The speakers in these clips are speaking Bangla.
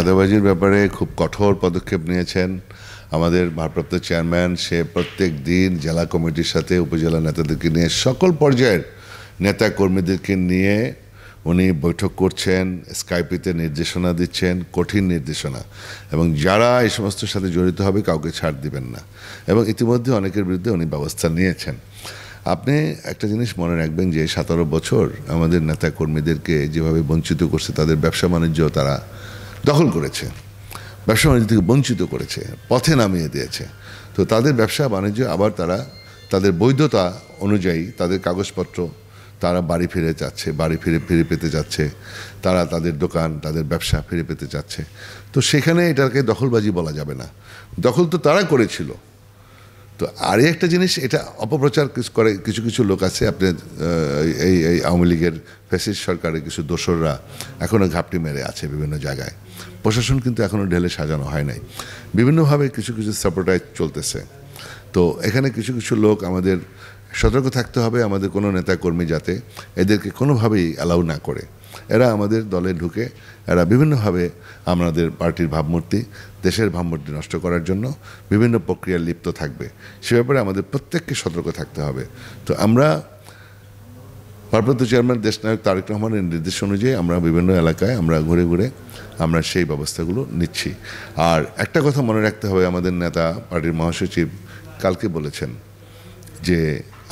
চাঁদাবাজির ব্যাপারে খুব কঠোর পদক্ষেপ নিয়েছেন আমাদের ভারপ্রাপ্ত চেয়ারম্যান সে প্রত্যেক দিন জেলা কমিটির সাথে উপজেলা নেতাদেরকে নিয়ে সকল পর্যায়ের নেতা কর্মীদেরকে নিয়ে উনি বৈঠক করছেন স্কাইপিতে নির্দেশনা দিচ্ছেন কঠিন নির্দেশনা এবং যারা এই সমস্ত সাথে জড়িত হবে কাউকে ছাড় দিবেন না এবং ইতিমধ্যে অনেকের বিরুদ্ধে উনি ব্যবস্থা নিয়েছেন আপনি একটা জিনিস মনে রাখবেন যে সতেরো বছর আমাদের নেতা কর্মীদেরকে যেভাবে বঞ্চিত করছে তাদের ব্যবসা বাণিজ্য তারা দখল করেছে ব্যবসা বাণিজ্য থেকে বঞ্চিত করেছে পথে নামিয়ে দিয়েছে তো তাদের ব্যবসা বাণিজ্য আবার তারা তাদের বৈধতা অনুযায়ী তাদের কাগজপত্র তারা বাড়ি ফিরে যাচ্ছে বাড়ি ফিরে ফিরে পেতে যাচ্ছে তারা তাদের দোকান তাদের ব্যবসা ফিরে পেতে যাচ্ছে তো সেখানে এটাকে দখলবাজি বলা যাবে না দখল তো তারা করেছিল তো আরই একটা জিনিস এটা অপপ্রচার করে কিছু কিছু লোক আছে আপনার এই এই আওয়ামী লীগের ফেসিস সরকারের কিছু দোসররা এখনও ঘাপটি মেরে আছে বিভিন্ন জায়গায় প্রশাসন কিন্তু এখনও ঢেলে সাজানো হয় নাই বিভিন্নভাবে কিছু কিছু সাপোর্টাইজ চলতেছে তো এখানে কিছু কিছু লোক আমাদের সতর্ক থাকতে হবে আমাদের কোনো নেতাকর্মী যাতে এদেরকে কোনোভাবেই অ্যালাউ না করে এরা আমাদের দলে ঢুকে এরা বিভিন্নভাবে আমাদের পার্টির ভাবমূর্তি দেশের ভাবমূর্তি নষ্ট করার জন্য বিভিন্ন প্রক্রিয়ায় লিপ্ত থাকবে সে ব্যাপারে আমাদের প্রত্যেককে সতর্ক থাকতে হবে তো আমরা ভারপ্রাপ্ত চেয়ারম্যান দেশনায়ক তারেক রহমানের নির্দেশ অনুযায়ী আমরা বিভিন্ন এলাকায় আমরা ঘুরে ঘুরে আমরা সেই ব্যবস্থাগুলো নিচ্ছি আর একটা কথা মনে রাখতে হবে আমাদের নেতা পার্টির মহাসচিব কালকে বলেছেন যে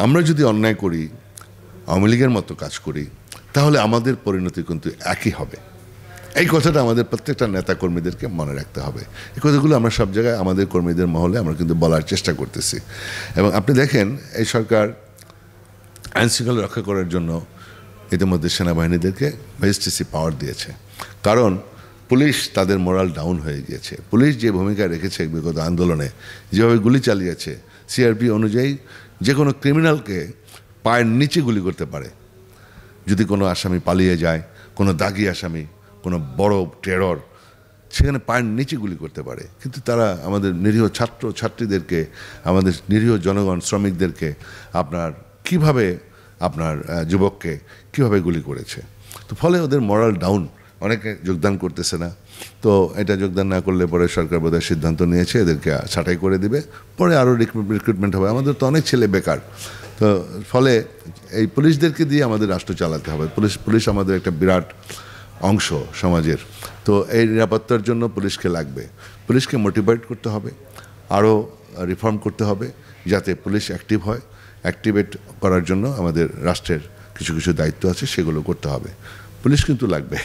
আমরা যদি অন্যায় করি আওয়ামী লীগের মতো কাজ করি তাহলে আমাদের পরিণতি কিন্তু একই হবে এই কথাটা আমাদের প্রত্যেকটা নেতা কর্মীদেরকে মনে রাখতে হবে এই কথাগুলো আমরা সব জায়গায় আমাদের কর্মীদের মহলে আমরা কিন্তু বলার চেষ্টা করতেছি এবং আপনি দেখেন এই সরকার আইনশৃঙ্খলা রক্ষা করার জন্য ইতিমধ্যে সেনাবাহিনীদেরকে ম্যাজিস্ট্রেসি পাওয়ার দিয়েছে কারণ পুলিশ তাদের মোরাল ডাউন হয়ে গিয়েছে পুলিশ যে ভূমিকা রেখেছে বিগত আন্দোলনে যেভাবে গুলি চালিয়েছে সিআরপি অনুযায়ী যে কোনো ক্রিমিনালকে পায়ের নিচে গুলি করতে পারে যদি কোনো আসামি পালিয়ে যায় কোনো দাগি আসামি কোনো বড় টেরর সেখানে পায়ের নিচে গুলি করতে পারে কিন্তু তারা আমাদের নিরীহ ছাত্র ছাত্রীদেরকে আমাদের নিরীহ জনগণ শ্রমিকদেরকে আপনার কিভাবে আপনার যুবককে কিভাবে গুলি করেছে তো ফলে ওদের মরাল ডাউন অনেকে যোগদান করতেছে না তো এটা যোগদান না করলে পরে সরকার বোধহয় সিদ্ধান্ত নিয়েছে এদেরকে ছাঁটাই করে দিবে পরে আরও রিক্রুটমেন্ট হবে আমাদের তো অনেক ছেলে বেকার তো ফলে এই পুলিশদেরকে দিয়ে আমাদের রাষ্ট্র চালাতে হবে পুলিশ পুলিশ আমাদের একটা বিরাট অংশ সমাজের তো এই নিরাপত্তার জন্য পুলিশকে লাগবে পুলিশকে মোটিভেট করতে হবে আরও রিফর্ম করতে হবে যাতে পুলিশ অ্যাক্টিভ হয় অ্যাক্টিভেট করার জন্য আমাদের রাষ্ট্রের কিছু কিছু দায়িত্ব আছে সেগুলো করতে হবে পুলিশ কিন্তু লাগবে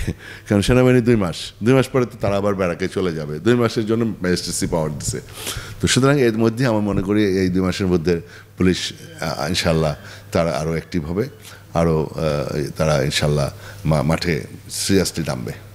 কারণ সেনাবাহিনী দুই মাস দুই মাস পরে তো তারা আবার বেড়াকে চলে যাবে দুই মাসের জন্য ম্যাজিস্ট্রেসি পাওয়ার দিছে তো সুতরাং এর মধ্যে আমার মনে করি এই দুই মাসের মধ্যে পুলিশ ইনশাল্লাহ তারা আরও অ্যাক্টিভ হবে আরও তারা ইনশাল্লাহ মাঠে সিরিয়াসলি নামবে